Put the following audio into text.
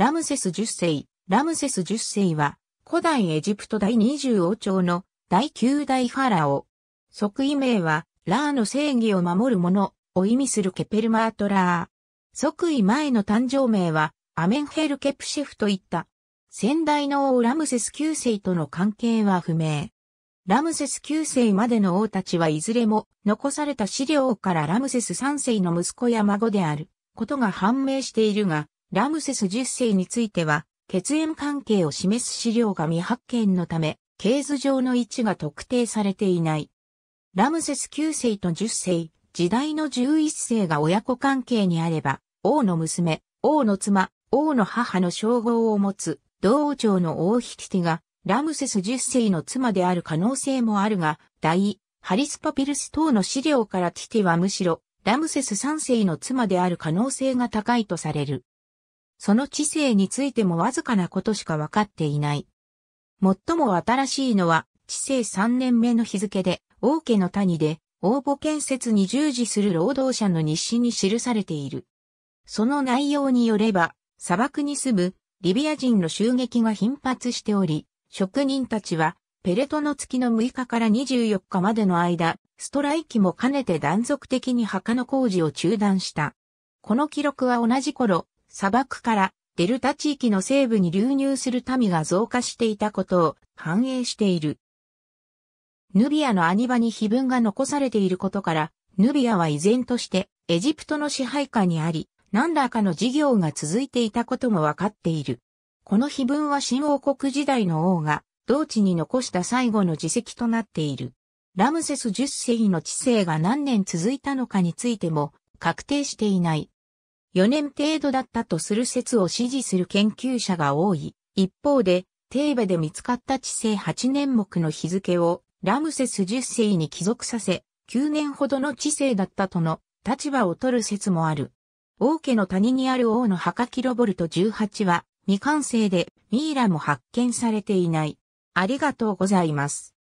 ラムセス10世、ラムセス10世は、古代エジプト第20王朝の第9代ファラオ。即位名は、ラーの正義を守る者を意味するケペルマートラー。即位前の誕生名は、アメンヘルケプシェフといった。先代の王ラムセス9世との関係は不明。ラムセス9世までの王たちはいずれも残された資料からラムセス3世の息子や孫であることが判明しているが、ラムセス10世については、血縁関係を示す資料が未発見のため、経図上の位置が特定されていない。ラムセス9世と10世、時代の11世が親子関係にあれば、王の娘、王の妻、王の母の称号を持つ、同王朝の王引ティティが、ラムセス10世の妻である可能性もあるが、大、ハリスパピルス等の資料からティティはむしろ、ラムセス3世の妻である可能性が高いとされる。その知性についてもわずかなことしか分かっていない。最も新しいのは、知性3年目の日付で、王家の谷で、応募建設に従事する労働者の日誌に記されている。その内容によれば、砂漠に住むリビア人の襲撃が頻発しており、職人たちはペレトの月の6日から24日までの間、ストライキも兼ねて断続的に墓の工事を中断した。この記録は同じ頃、砂漠からデルタ地域の西部に流入する民が増加していたことを反映している。ヌビアのアニバに碑文が残されていることから、ヌビアは依然としてエジプトの支配下にあり、何らかの事業が続いていたこともわかっている。この碑文は新王国時代の王が同地に残した最後の自責となっている。ラムセス10世紀の治世が何年続いたのかについても確定していない。4年程度だったとする説を支持する研究者が多い。一方で、テーベで見つかった地政8年目の日付をラムセス10世に帰属させ、9年ほどの地政だったとの立場を取る説もある。王家の谷にある王の墓キロボルト18は未完成でミイラも発見されていない。ありがとうございます。